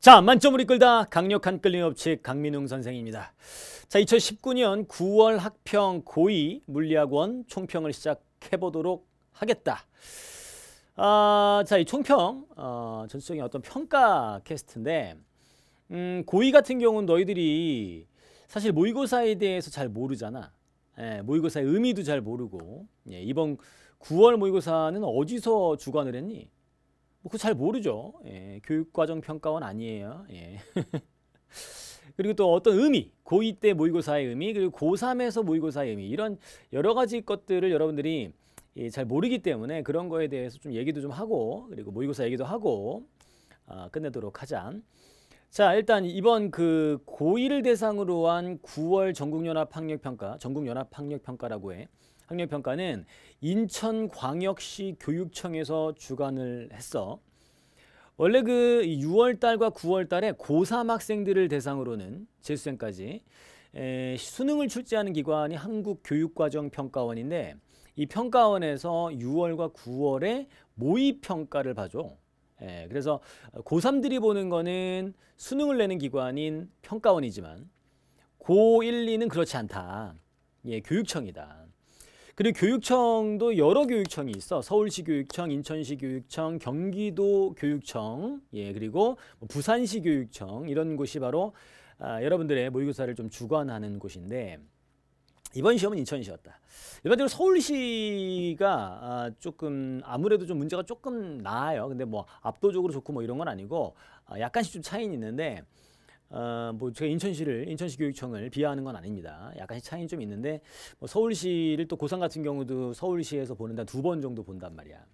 자, 만점을 이끌다 강력한 끌림 업체 강민웅 선생입니다. 자, 2019년 9월 학평 고위 물리학원 총평을 시작해 보도록 하겠다. 아, 자, 이 총평 어, 전체적인 어떤 평가 캐스트인데 음, 고위 같은 경우는 너희들이 사실 모의고사에 대해서 잘 모르잖아. 예, 모의고사의 의미도 잘 모르고 예, 이번 9월 모의고사는 어디서 주관을 했니? 뭐, 그잘 모르죠. 예, 교육과정 평가원 아니에요. 예. 그리고 또 어떤 의미, 고2 때 모의고사의 의미, 그리고 고3에서 모의고사의 의미, 이런 여러 가지 것들을 여러분들이 예, 잘 모르기 때문에 그런 거에 대해서 좀 얘기도 좀 하고, 그리고 모의고사 얘기도 하고, 아, 끝내도록 하자. 자, 일단 이번 그 고1을 대상으로 한 9월 전국연합학력평가, 전국연합학력평가라고 해. 학력평가는 인천광역시 교육청에서 주관을 했어. 원래 그 6월 달과 9월 달에 고3 학생들을 대상으로는 재수생까지 에, 수능을 출제하는 기관이 한국교육과정평가원인데 이 평가원에서 6월과 9월에 모의평가를 봐줘. 예, 그래서 고3들이 보는 거는 수능을 내는 기관인 평가원이지만 고1, 2는 그렇지 않다. 예, 교육청이다. 그리고 교육청도 여러 교육청이 있어. 서울시 교육청, 인천시 교육청, 경기도 교육청, 예, 그리고 뭐 부산시 교육청 이런 곳이 바로 아, 여러분들의 모의고사를 좀 주관하는 곳인데 이번 시험은 인천시였다. 일반적으로 서울시가 아, 조금 아무래도 좀 문제가 조금 나아요. 근데 뭐 압도적으로 좋고 뭐 이런 건 아니고 아, 약간씩 좀 차이는 있는데 어, 뭐 제가 인천시를 인천시 교육청을 비하하는 건 아닙니다. 약간씩 차이는 좀 있는데 뭐 서울시를 또고산 같은 경우도 서울시에서 보는데 두번 정도 본단 말이야.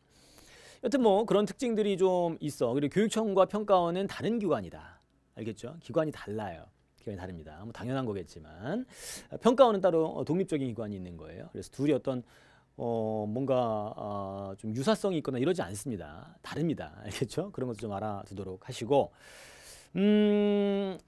여튼 뭐 그런 특징들이 좀 있어. 그리고 교육청과 평가원은 다른 기관이다. 알겠죠? 기관이 달라요. 기관이 다릅니다. 뭐 당연한 거겠지만 평가원은 따로 어, 독립적인 기관이 있는 거예요. 그래서 둘이 어떤 어, 뭔가 어, 좀 유사성이 있거나 이러지 않습니다. 다릅니다. 알겠죠? 그런 것도 좀 알아두도록 하시고. 음,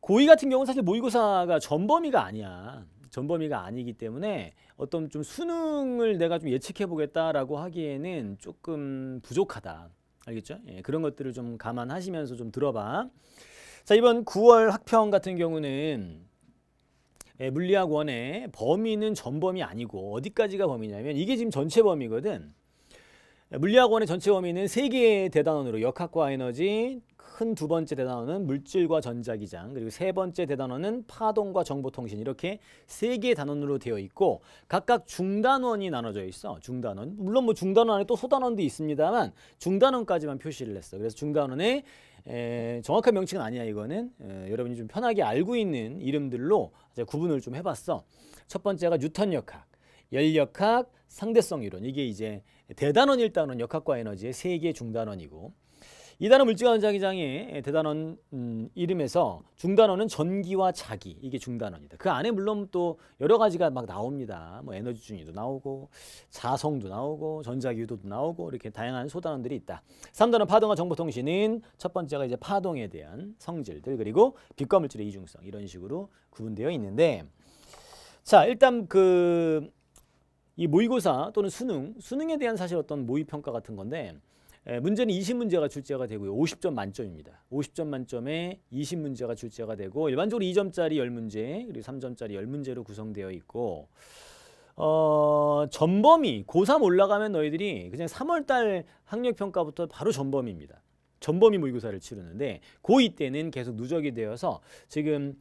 고의 같은 경우는 사실 모의고사가 전범위가 아니야. 전범위가 아니기 때문에 어떤 좀 수능을 내가 좀 예측해 보겠다라고 하기에는 조금 부족하다. 알겠죠? 예, 그런 것들을 좀 감안하시면서 좀 들어봐. 자 이번 9월 학평 같은 경우는 예, 물리학 원의 범위는 전범위 아니고 어디까지가 범위냐면 이게 지금 전체 범위거든. 물리학 원의 전체 범위는 세개의 대단원으로 역학과 에너지, 큰두 번째 대단어는 물질과 전자기장, 그리고 세 번째 대단어는 파동과 정보통신 이렇게 세 개의 단원으로 되어 있고 각각 중단원이 나눠져 있어. 중단원. 물론 뭐 중단원 안에 또 소단원도 있습니다만 중단원까지만 표시를 했어. 그래서 중단원의 에, 정확한 명칭은 아니야 이거는 에, 여러분이 좀 편하게 알고 있는 이름들로 제 구분을 좀 해봤어. 첫 번째가 뉴턴 역학, 열역학, 상대성 이론 이게 이제 대단원 일단원 역학과 에너지의 세 개의 중단원이고 이단어 물질관 자기장이 대단원 음, 이름에서 중단원은 전기와 자기 이게 중단원이다. 그 안에 물론 또 여러 가지가 막 나옵니다. 뭐 에너지 준위도 나오고 자성도 나오고 전자기유도도 나오고 이렇게 다양한 소단원들이 있다. 삼단원 파동과 정보통신은 첫 번째가 이제 파동에 대한 성질들 그리고 빛과 물질의 이중성 이런 식으로 구분되어 있는데 자 일단 그 이 모의고사 또는 수능 수능에 대한 사실 어떤 모의 평가 같은 건데 예, 문제는 20문제가 출제가 되고요. 50점 만점입니다. 50점 만점에 20문제가 출제가 되고 일반적으로 2점짜리 10문제 그리고 3점짜리 10문제로 구성되어 있고 어, 전범위 고3 올라가면 너희들이 그냥 3월달 학력평가부터 바로 전범위입니다. 전범위 모의고사를 치르는데 고2 때는 계속 누적이 되어서 지금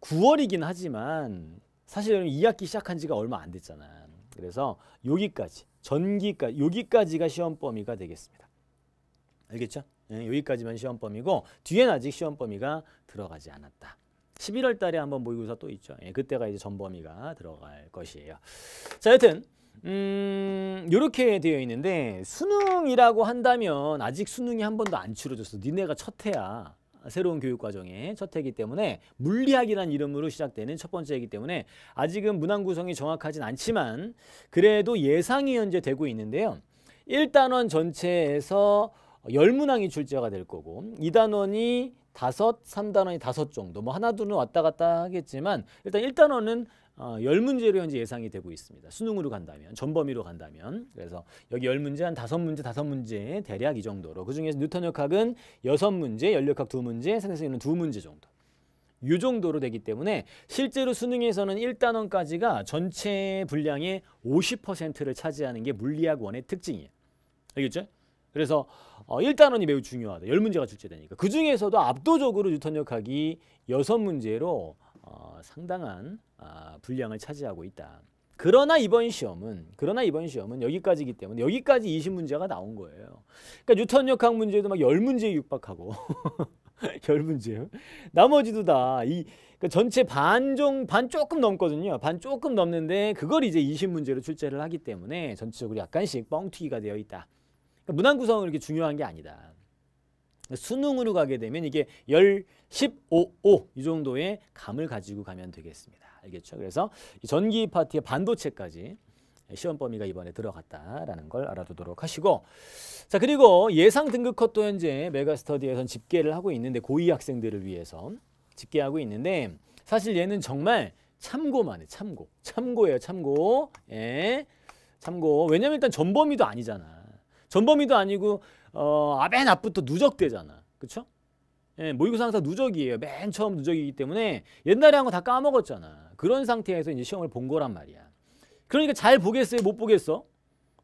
9월이긴 하지만 사실 2학기 시작한 지가 얼마 안 됐잖아. 그래서 여기까지 전기까지 여기까지가 시험 범위가 되겠습니다. 알겠죠? 예, 여기까지만 시험 범위고 뒤에는 아직 시험 범위가 들어가지 않았다. 11월 달에 한번 모의고사 또 있죠. 예, 그때가 이제 전 범위가 들어갈 것이에요. 자, 여튼 음, 요렇게 되어 있는데 수능이라고 한다면 아직 수능이 한 번도 안 치러졌어. 니네가 첫 해야. 새로운 교육과정의 첫 해이기 때문에 물리학이란 이름으로 시작되는 첫 번째이기 때문에 아직은 문항 구성이 정확하진 않지만 그래도 예상이 현재 되고 있는데요. 1단원 전체에서 열문항이 출제가 될 거고 이단원이 다섯, 삼단원이 다섯 정도 뭐 하나 둘은 왔다 갔다 하겠지만 일단 일단원은 어, 열문제로 현재 예상이 되고 있습니다. 수능으로 간다면, 전범위로 간다면. 그래서 여기 열문제 한 다섯 문제 다섯 문제 대략 이 정도로. 그중에서 뉴턴 역학은 여섯 문제 열역학 두문제 산에서 있는 두문제 정도. 이 정도로 되기 때문에 실제로 수능에서는 1단원까지가 전체 분량의 50%를 차지하는 게 물리학 원의 특징이에요. 알겠죠? 그래서 어, 1단원이 매우 중요하다. 10문제가 출제되니까. 그중에서도 압도적으로 뉴턴 역학이 6문제로 어, 상당한 아, 분량을 차지하고 있다. 그러나 이번 시험은 그러나 이번 시험은 여기까지이기 때문에 여기까지 20문제가 나온 거예요. 그러니까 뉴턴 역학 문제도 막 10문제에 육박하고 10문제요. 나머지도 다이 그러니까 전체 반종 반 조금 넘거든요. 반 조금 넘는데 그걸 이제 20문제로 출제를 하기 때문에 전체적으로 약간씩 뻥튀기가 되어 있다. 그러니까 문항 구성은 이렇게 중요한 게 아니다. 수능으로 가게 되면 이게 10, 15, 5 이 정도의 감을 가지고 가면 되겠습니다. 알겠죠? 그래서 전기 파트의 반도체까지 시험 범위가 이번에 들어갔다라는 걸 알아두도록 하시고 자 그리고 예상 등급 컷도 현재 메가스터디에선 집계를 하고 있는데 고위 학생들을 위해서 집계하고 있는데 사실 얘는 정말 참고만 해 참고 참고예요 참고 예 참고 왜냐면 일단 전 범위도 아니잖아 전범위도 아니고 어, 아, 맨 앞부터 누적되잖아. 그쵸? 예, 모의고사 항상 누적이에요. 맨 처음 누적이기 때문에 옛날에 한 거 다 까먹었잖아. 그런 상태에서 이제 시험을 본 거란 말이야. 그러니까 잘 보겠어요? 못 보겠어?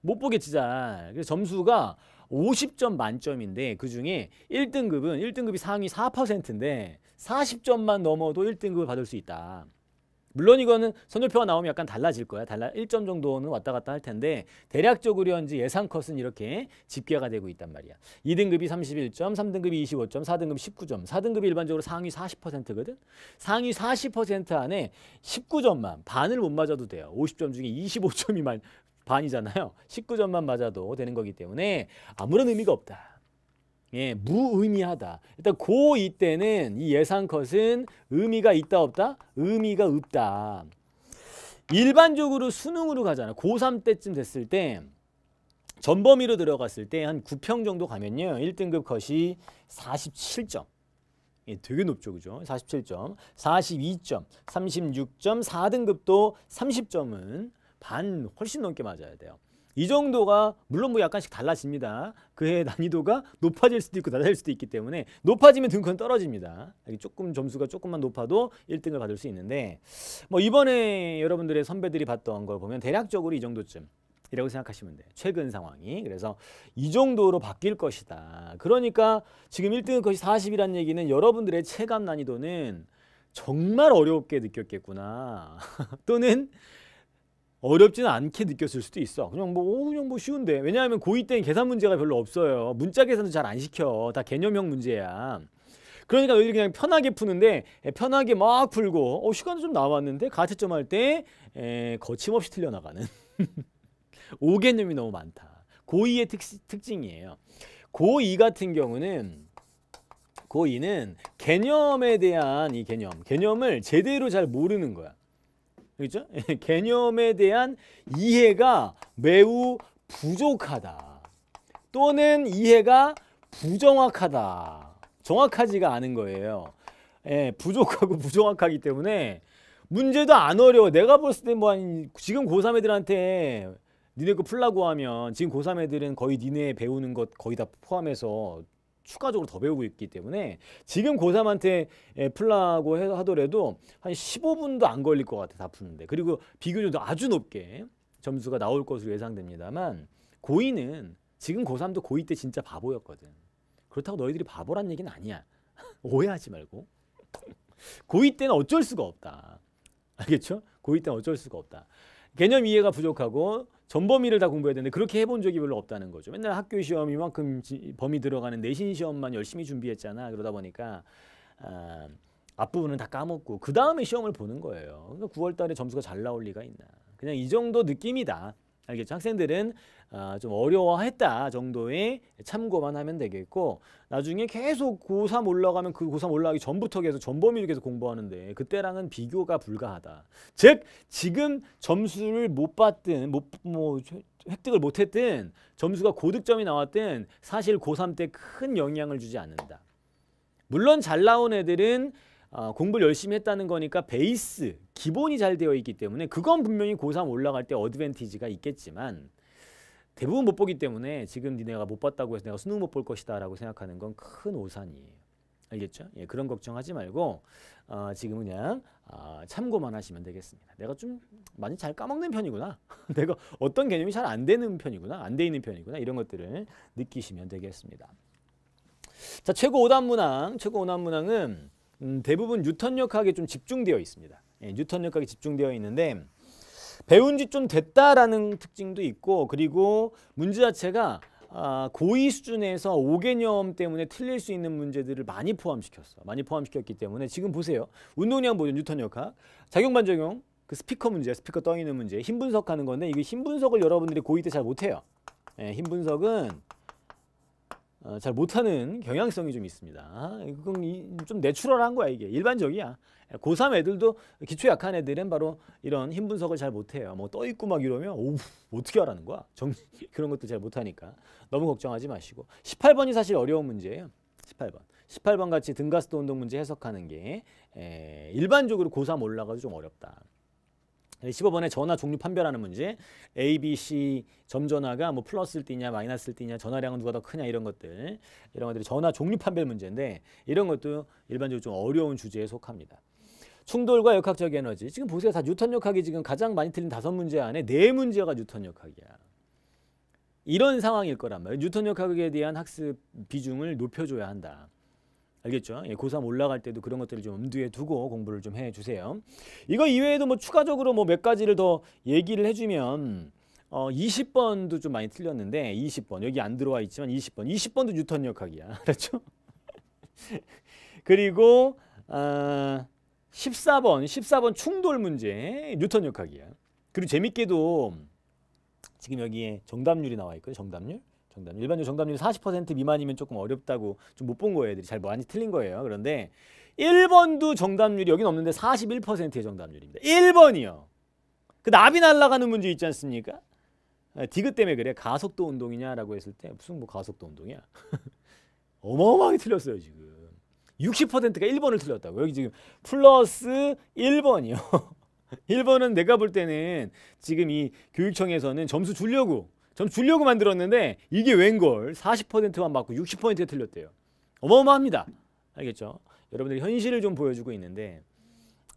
못 보겠지 잘. 그래서 점수가 50점 만점인데 그중에 1등급은 1등급이 상위 4%인데 40점만 넘어도 1등급을 받을 수 있다. 물론 이거는 선별표가 나오면 약간 달라질 거야. 달라 1점 정도는 왔다 갔다 할 텐데 대략적으로 예상 컷은 이렇게 집계가 되고 있단 말이야. 2등급이 31점, 3등급이 25점, 4등급 19점. 4등급이 일반적으로 상위 40%거든. 상위 40% 안에 19점만 반을 못 맞아도 돼요. 50점 중에 25점이만 반이잖아요. 19점만 맞아도 되는 거기 때문에 아무런 의미가 없다. 예, 무의미하다. 일단 고2 때는 이 예상컷은 의미가 있다 없다? 의미가 없다. 일반적으로 수능으로 가잖아. 고3 때쯤 됐을 때 전범위로 들어갔을 때 한 9평 정도 가면요. 1등급 컷이 47점. 예, 되게 높죠. 그죠? 47점, 42점, 36점, 4등급도 30점은 반 훨씬 넘게 맞아야 돼요. 이 정도가 물론 뭐 약간씩 달라집니다. 그의 난이도가 높아질 수도 있고 낮아질 수도 있기 때문에 높아지면 등급은 떨어집니다. 조금 점수가 조금만 높아도 1등을 받을 수 있는데 뭐 이번에 여러분들의 선배들이 봤던 걸 보면 대략적으로 이 정도쯤 이라고 생각하시면 돼요. 최근 상황이. 그래서 이 정도로 바뀔 것이다. 그러니까 지금 1등급 컷이 40이란 얘기는 여러분들의 체감 난이도는 정말 어렵게 느꼈겠구나. 또는 어렵지는 않게 느꼈을 수도 있어. 그냥 뭐, 오, 어, 그냥 뭐 쉬운데. 왜냐하면 고2 때는 계산 문제가 별로 없어요. 문자 계산도 잘 안 시켜. 다 개념형 문제야. 그러니까 너희들이 그냥 편하게 푸는데 예, 편하게 막 풀고 어, 시간도 좀 남았는데 가채점 할때 예, 거침없이 틀려나가는 5개념이 너무 많다. 고2의 특징이에요. 고2 같은 경우는 고2는 개념에 대한 이 개념, 개념을 제대로 잘 모르는 거야. 그죠? 개념에 대한 이해가 매우 부족하다. 또는 이해가 부정확하다. 정확하지가 않은 거예요. 예, 부족하고 부정확하기 때문에 문제도 안 어려워. 내가 봤을 때뭐 지금 고3 애들한테 니네 거 풀라고 하면 지금 고3 애들은 거의 니네 배우는 것 거의 다 포함해서 추가적으로 더 배우고 있기 때문에 지금 고3한테 예, 풀라고 하더라도 한 15분도 안 걸릴 것 같아 다 푸는데 그리고 비교적 아주 높게 점수가 나올 것으로 예상됩니다만 고2는 지금 고3도 고2 때 진짜 바보였거든 그렇다고 너희들이 바보란 얘기는 아니야 오해하지 말고 고2 때는 어쩔 수가 없다 알겠죠? 고2 때는 어쩔 수가 없다 개념 이해가 부족하고 전범위를 다 공부해야 되는데 그렇게 해본 적이 별로 없다는 거죠. 맨날 학교 시험 이만큼 범위 들어가는 내신 시험만 열심히 준비했잖아. 그러다 보니까 아, 앞부분은 다 까먹고 그 다음에 시험을 보는 거예요. 그러 그러니까 9월 달에 점수가 잘 나올 리가 있나. 그냥 이 정도 느낌이다. 알겠죠? 학생들은 어, 좀 어려워했다 정도의 참고만 하면 되겠고 나중에 계속 고3 올라가면 그 고3 올라가기 전부터 계속 전범위로 계속 공부하는데 그때랑은 비교가 불가하다. 즉 지금 점수를 못 받든 못, 뭐 획득을 못했든 점수가 고득점이 나왔든 사실 고3 때 큰 영향을 주지 않는다. 물론 잘 나온 애들은 어, 공부를 열심히 했다는 거니까 베이스, 기본이 잘 되어 있기 때문에 그건 분명히 고3 올라갈 때 어드밴티지가 있겠지만 대부분 못 보기 때문에 지금 니네가 못 봤다고 해서 내가 수능 못 볼 것이다 라고 생각하는 건 큰 오산이에요. 알겠죠? 예, 그런 걱정하지 말고 어, 지금 그냥 어, 참고만 하시면 되겠습니다. 내가 좀 많이 잘 까먹는 편이구나. 내가 어떤 개념이 잘 안 되는 편이구나. 안 돼 있는 편이구나. 이런 것들을 느끼시면 되겠습니다. 자, 최고 오단 문항. 최고 오단 문항은 음, 대부분 뉴턴 역학에 좀 집중되어 있습니다. 예, 뉴턴 역학에 집중되어 있는데 배운 지좀 됐다라는 특징도 있고 그리고 문제 자체가 아, 고의 수준에서 5개념 때문에 틀릴 수 있는 문제들을 많이 포함시켰어. 많이 포함시켰기 때문에 지금 보세요. 운동량 보존 뉴턴 역학, 작용 반작용, 그 스피커 문제, 스피커 떠있는 문제, 힘 분석하는 건데 이게 힘 분석을 여러분들이 고의 때잘 못해요. 예, 힘 분석은 어, 잘 못하는 경향성이 좀 있습니다. 그건 좀 내추럴한 거야 이게 일반적이야. 고3 애들도 기초 약한 애들은 바로 이런 힘 분석을 잘 못해요. 뭐떠 있고 막 이러면 오 어떻게 하라는 거야? 정 그런 것도 잘 못하니까 너무 걱정하지 마시고 18번이 사실 어려운 문제예요. 18번. 18번 같이 등가스도 운동 문제 해석하는 게 에, 일반적으로 고3 올라가도 좀 어렵다. 15번에 전화 종류 판별하는 문제, A, B, C 점전화가 뭐 플러스일 때냐 마이너스일 때냐 전화량은 누가 더 크냐 이런 것들 이런 것들이 전화 종류 판별 문제인데 이런 것도 일반적으로 좀 어려운 주제에 속합니다. 충돌과 역학적 에너지 지금 보세요 다 뉴턴 역학이 지금 가장 많이 틀린 다섯 문제 안에 네 문제가 뉴턴 역학이야. 이런 상황일 거란 말이에요. 뉴턴 역학에 대한 학습 비중을 높여줘야 한다. 알겠죠? 예, 고3 올라갈 때도 그런 것들을 좀 엄두에 두고 공부를 좀 해주세요. 이거 이외에도 뭐 추가적으로 뭐 몇 가지를 더 얘기를 해주면 어 20번도 좀 많이 틀렸는데 20번 여기 안 들어와 있지만 20번 20번도 뉴턴 역학이야 그렇죠? 그리고 어, 14번 14번 충돌 문제 뉴턴 역학이야 그리고 재밌게도 지금 여기에 정답률이 나와 있거든요 정답률 정답률. 일반적으로 정답률이 40% 미만이면 조금 어렵다고 좀 못 본 거예요. 애들이 잘 많이 틀린 거예요. 그런데 1번도 정답률이 여긴 없는데 41%의 정답률입니다. 1번이요. 그 나비 날아가는 문제 있지 않습니까? 아, 디귿 때문에 그래. 가속도 운동이냐라고 했을 때 무슨 뭐 가속도 운동이야. 어마어마하게 틀렸어요, 지금. 60%가 1번을 틀렸다고. 여기 지금 플러스 1번이요. 1번은 내가 볼 때는 지금 이 교육청에서는 점수 주려고 전 주려고 만들었는데 이게 웬걸 40%만 맞고 60%에 틀렸대요. 어마어마합니다. 알겠죠? 여러분들이 현실을 좀 보여주고 있는데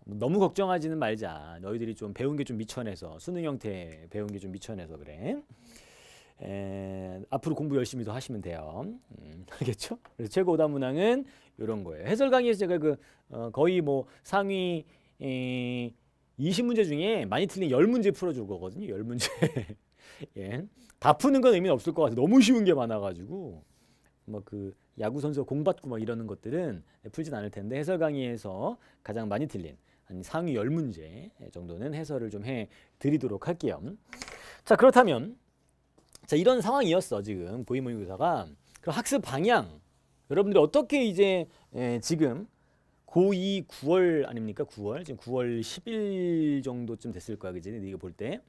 너무 걱정하지는 말자. 너희들이 좀 배운 게 좀 미천해서 수능 형태 배운 게 좀 미천해서 그래. 에, 앞으로 공부 열심히 더 하시면 돼요. 음, 알겠죠? 그래서 최고 오답 문항은 이런 거예요. 해설 강의에서 제가 그 어, 거의 뭐 상위 에, 20문제 중에 많이 틀린 10문제 풀어줄 거거든요. 10문제. 예. 다 푸는 건의미 없을 것같아 너무 쉬운 게 많아가지고 뭐그 야구 선수 공받고 막 뭐 이러는 것들은 풀진 않을 텐데 해설 강의에서 가장 많이 들린 한 상위 열 문제 정도는 해설을 좀해 드리도록 할게요. 자 그렇다면 자 이런 상황이었어 지금 고위모의고사가 그럼 학습 방향 여러분들이 어떻게 이제 예, 지금 고2 9월 아닙니까? 9월 지금 9월 10일 정도쯤 됐을 거야, 그지? 네가 볼 때.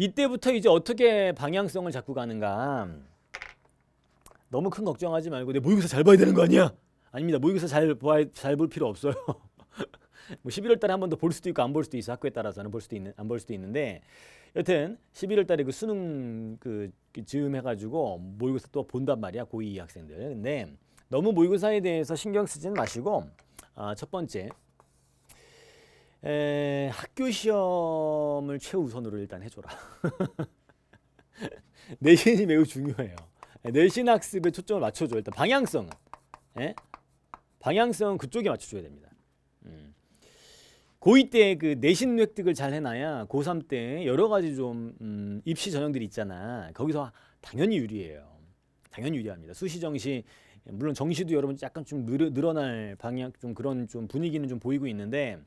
이때부터 이제 어떻게 방향성을 잡고 가는가. 너무 큰 걱정하지 말고 내 모의고사 잘 봐야 되는 거 아니야? 아닙니다. 모의고사 잘 봐야 잘 볼 필요 없어요. 뭐 11월 달에 한 번 더 볼 수도 있고 안 볼 수도 있어. 학교에 따라서는 볼 수도 있는 안 볼 수도 있는데 여튼 11월 달에 그 수능 그 즈음 해 가지고 모의고사 또 본단 말이야. 고2 학생들. 근데 너무 모의고사에 대해서 신경 쓰지는 마시고 아, 첫 번째 에, 학교 시험을 최우선으로 일단 해줘라. 내신이 매우 중요해요. 내신 학습에 초점을 맞춰줘. 일단 방향성은. 에? 방향성은 그쪽에 맞춰줘야 됩니다. 음. 고2 때그 내신 획득을 잘 해놔야 고3 때 여러 가지 좀 음, 입시 전형들이 있잖아. 거기서 당연히 유리해요. 당연히 유리합니다. 수시 정시 물론 정시도 여러분 약간 좀 늘, 늘어날 방향 좀 그런 좀 분위기는 좀 보이고 있는데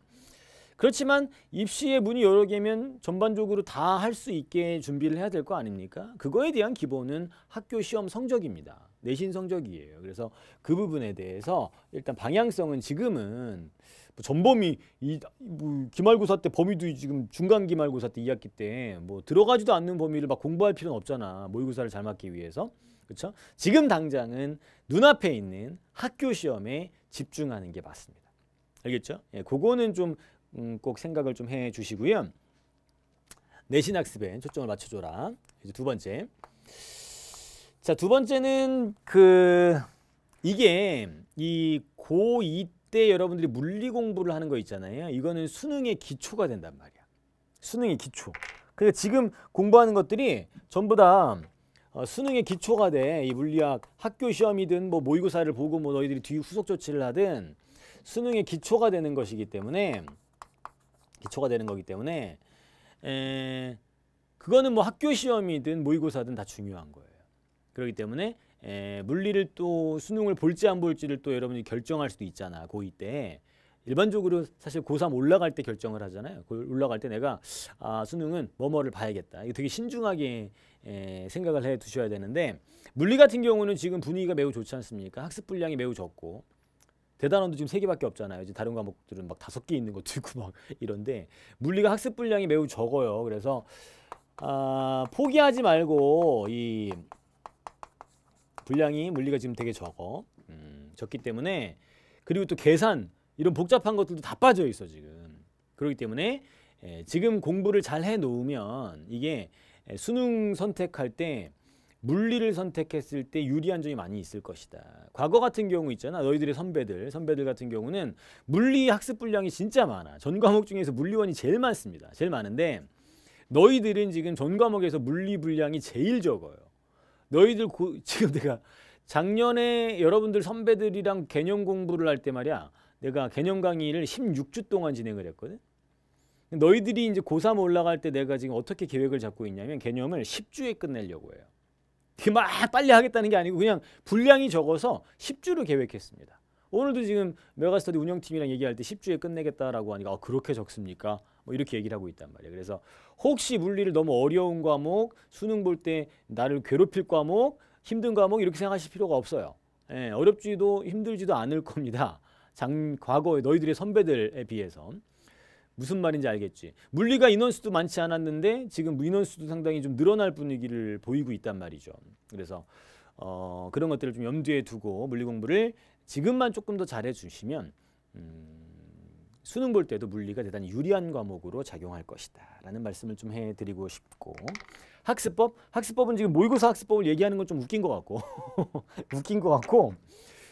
그렇지만 입시의 문이 여러 개면 전반적으로 다 할 수 있게 준비를 해야 될 거 아닙니까? 그거에 대한 기본은 학교 시험 성적입니다. 내신 성적이에요. 그래서 그 부분에 대해서 일단 방향성은 지금은 뭐 전범위 이뭐 기말고사 때 범위도 지금 중간 기말고사 때 2학기 때 뭐 들어가지도 않는 범위를 막 공부할 필요는 없잖아. 모의고사를 잘 맞기 위해서. 그렇죠? 지금 당장은 눈앞에 있는 학교 시험에 집중하는 게 맞습니다. 알겠죠? 예, 그거는 좀 음, 꼭 생각을 좀 해 주시고요. 내신 학습에 초점을 맞춰줘라. 이제 두 번째. 자, 두 번째는 그 이게 이 고2 때 여러분들이 물리 공부를 하는 거 있잖아요. 이거는 수능의 기초가 된단 말이야. 수능의 기초. 그래서 지금 공부하는 것들이 전부 다 어, 수능의 기초가 돼. 이 물리학 학교 시험이든 뭐 모의고사를 보고 뭐 너희들이 뒤 후속 조치를 하든 수능의 기초가 되는 것이기 때문에 기초가 되는 거기 때문에 에, 그거는 뭐 학교 시험이든 모의고사든 다 중요한 거예요. 그렇기 때문에 에, 물리를 또 수능을 볼지 안 볼지를 또 여러분이 결정할 수도 있잖아. 고2 때. 일반적으로 사실 고3 올라갈 때 결정을 하잖아요. 그 올라갈 때 내가 아, 수능은 뭐뭐를 봐야겠다. 이거 되게 신중하게 에, 생각을 해 두셔야 되는데 물리 같은 경우는 지금 분위기가 매우 좋지 않습니까? 학습 분량이 매우 적고 대단원도 지금 세 개밖에 없잖아요. 이제 다른 과목들은 막 다섯 개 있는 것도 있고 막 이런데 물리가 학습 분량이 매우 적어요. 그래서 아, 포기하지 말고 이 분량이 물리가 지금 되게 적어 음, 적기 때문에 그리고 또 계산 이런 복잡한 것들도 다 빠져 있어 지금 그렇기 때문에 예, 지금 공부를 잘 해놓으면 이게 예, 수능 선택할 때 물리를 선택했을 때 유리한 점이 많이 있을 것이다. 과거 같은 경우 있잖아. 너희들의 선배들, 선배들 같은 경우는 물리 학습 분량이 진짜 많아. 전 과목 중에서 물리원이 제일 많습니다. 제일 많은데 너희들은 지금 전 과목에서 물리 분량이 제일 적어요. 너희들 고, 지금 내가 작년에 여러분들 선배들이랑 개념 공부를 할 때 말이야. 내가 개념 강의를 16주 동안 진행을 했거든. 너희들이 이제 고3 올라갈 때 내가 지금 어떻게 계획을 잡고 있냐면 개념을 10주에 끝내려고 해요. 그막 빨리 하겠다는 게 아니고 그냥 분량이 적어서 10주를 계획했습니다. 오늘도 지금 메가스터디 운영팀이랑 얘기할 때 10주에 끝내겠다라고 하니까 아, 그렇게 적습니까? 뭐 이렇게 얘기를 하고 있단 말이에요. 그래서 혹시 물리를 너무 어려운 과목, 수능 볼 때 나를 괴롭힐 과목, 힘든 과목 이렇게 생각하실 필요가 없어요. 예, 어렵지도 힘들지도 않을 겁니다. 장 과거 너희들의 선배들에 비해서. 무슨 말인지 알겠지. 물리가 인원수도 많지 않았는데 지금 인원수도 상당히 좀 늘어날 분위기를 보이고 있단 말이죠. 그래서 어, 그런 것들을 좀 염두에 두고 물리 공부를 지금만 조금 더 잘해주시면 음, 수능 볼 때도 물리가 대단히 유리한 과목으로 작용할 것이다 라는 말씀을 좀 해드리고 싶고 학습법? 학습법은 지금 모의고사 학습법을 얘기하는 건 좀 웃긴 것 같고 웃긴 것 같고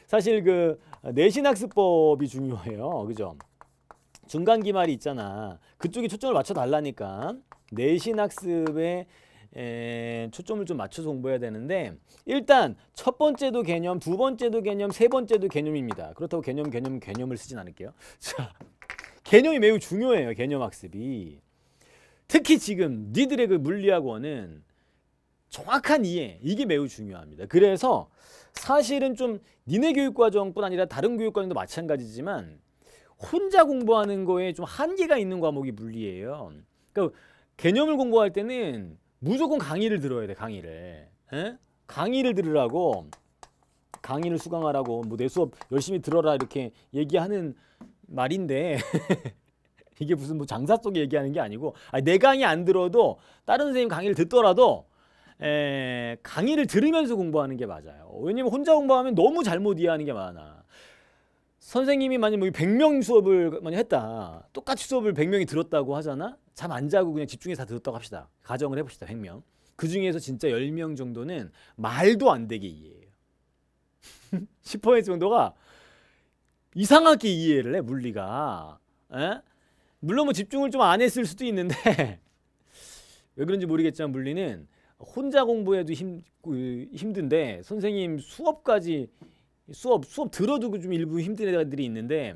사실 그 내신 학습법이 중요해요. 그죠? 중간 기말이 있잖아. 그쪽에 초점을 맞춰 달라니까. 내신 학습에 에, 초점을 좀 맞춰서 공부해야 되는데 일단 첫 번째도 개념, 두 번째도 개념, 세 번째도 개념입니다. 그렇다고 개념, 개념, 개념을 쓰진 않을게요. 자, 개념이 매우 중요해요. 개념 학습이. 특히 지금 니들의 그 물리학원은 정확한 이해, 이게 매우 중요합니다. 그래서 사실은 좀 니네 교육과정뿐 아니라 다른 교육과정도 마찬가지지만 혼자 공부하는 거에 좀 한계가 있는 과목이 물리예요. 그러니까 개념을 공부할 때는 무조건 강의를 들어야 돼 강의를. 에? 예? 강의를 들으라고 강의를 수강하라고 뭐 내 수업 열심히 들어라 이렇게 얘기하는 말인데 이게 무슨 뭐 장사 속 얘기하는 게 아니고 아니, 내 강의 안 들어도 다른 선생님 강의를 듣더라도 에, 강의를 들으면서 공부하는 게 맞아요. 왜냐면 혼자 공부하면 너무 잘못 이해하는 게 많아. 선생님이 만약 뭐 100명 수업을 만약 했다. 똑같이 수업을 100명이 들었다고 하잖아. 잠 안 자고 그냥 집중해서 다 들었다고 합시다. 가정을 해 봅시다. 100명. 그 중에서 진짜 10명 정도는 말도 안 되게 이해해요. 10% 정도가 이상하게 이해를 해 물리가. 에? 물론 뭐 집중을 좀 안 했을 수도 있는데 왜 그런지 모르겠지만 물리는 혼자 공부해도 힘, 그, 힘든데 선생님 수업까지 수업 수업 들어도 좀 일부 힘든 애들이 있는데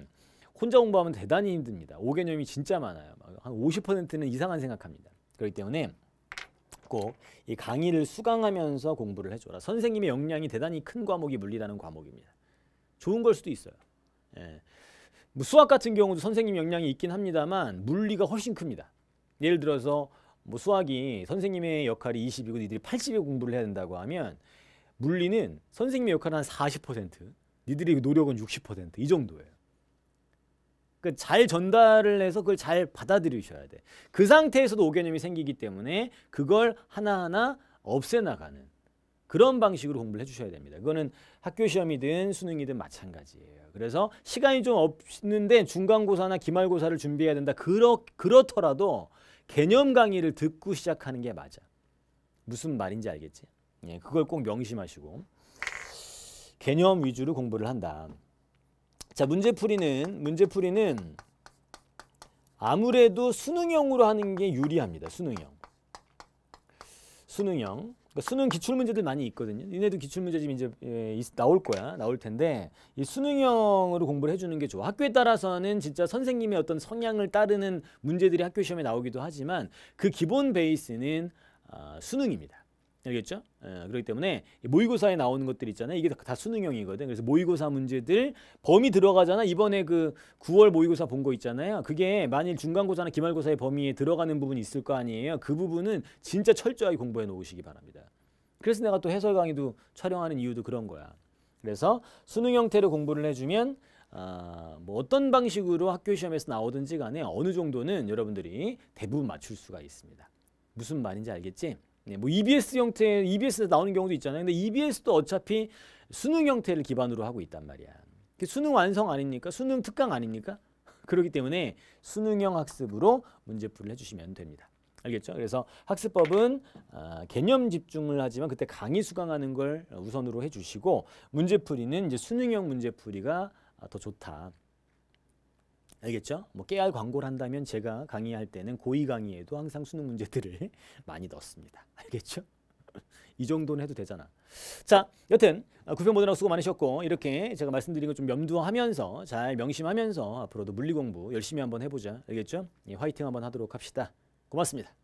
혼자 공부하면 대단히 힘듭니다. 5개념이 진짜 많아요. 한 50%는 이상한 생각합니다. 그렇기 때문에 꼭 이 강의를 수강하면서 공부를 해줘라. 선생님의 역량이 대단히 큰 과목이 물리라는 과목입니다. 좋은 걸 수도 있어요. 예. 뭐 수학 같은 경우도 선생님 역량이 있긴 합니다만 물리가 훨씬 큽니다. 예를 들어서 뭐 수학이 선생님의 역할이 20이고 니들이 80에 공부를 해야 된다고 하면 물리는 선생님의 역할은 한 40%, 니들이 노력은 60%이 정도예요. 그잘 그러니까 전달을 해서 그걸 잘 받아들이셔야 돼. 그 상태에서도 오개념이 생기기 때문에 그걸 하나하나 없애나가는 그런 방식으로 공부를 해주셔야 됩니다. 그거는 학교 시험이든 수능이든 마찬가지예요. 그래서 시간이 좀 없는데 중간고사나 기말고사를 준비해야 된다. 그렇, 그렇더라도 개념 강의를 듣고 시작하는 게 맞아. 무슨 말인지 알겠지? 예, 그걸 꼭 명심하시고 개념 위주로 공부를 한다. 자, 문제풀이는 문제풀이는 아무래도 수능형으로 하는 게 유리합니다. 수능형. 수능형. 그러니까 수능 기출문제들 많이 있거든요. 얘네도 기출문제 지금 이제 예, 나올 거야. 나올 텐데 이 수능형으로 공부를 해주는 게 좋아. 학교에 따라서는 진짜 선생님의 어떤 성향을 따르는 문제들이 학교 시험에 나오기도 하지만 그 기본 베이스는 어, 수능입니다. 알겠죠? 어, 그렇기 때문에 모의고사에 나오는 것들 있잖아요. 이게 다, 다 수능형이거든. 그래서 모의고사 문제들 범위 들어가잖아. 이번에 그 9월 모의고사 본 거 있잖아요. 그게 만일 중간고사나 기말고사의 범위에 들어가는 부분이 있을 거 아니에요. 그 부분은 진짜 철저하게 공부해 놓으시기 바랍니다. 그래서 내가 또 해설 강의도 촬영하는 이유도 그런 거야. 그래서 수능 형태로 공부를 해주면 어, 뭐 어떤 방식으로 학교 시험에서 나오든지 간에 어느 정도는 여러분들이 대부분 맞출 수가 있습니다. 무슨 말인지 알겠지? 네, 뭐 EBS 형태, EBS에서 나오는 경우도 있잖아요. 근데 EBS도 어차피 수능 형태를 기반으로 하고 있단 말이야. 그 수능 완성 아닙니까? 수능 특강 아닙니까? 그렇기 때문에 수능형 학습으로 문제풀이를 해주시면 됩니다. 알겠죠? 그래서 학습법은 아, 개념 집중을 하지만 그때 강의 수강하는 걸 우선으로 해주시고 문제풀이는 이제 수능형 문제풀이가 더 좋다. 알겠죠? 뭐 깨알 광고를 한다면 제가 강의할 때는 고의 강의에도 항상 수능 문제들을 많이 넣습니다. 알겠죠? 이 정도는 해도 되잖아. 자, 여튼 구평 보느라고 수고 많으셨고 이렇게 제가 말씀드린 것 좀 염두하면서 잘 명심하면서 앞으로도 물리 공부 열심히 한번 해보자. 알겠죠? 예, 화이팅 한번 하도록 합시다. 고맙습니다.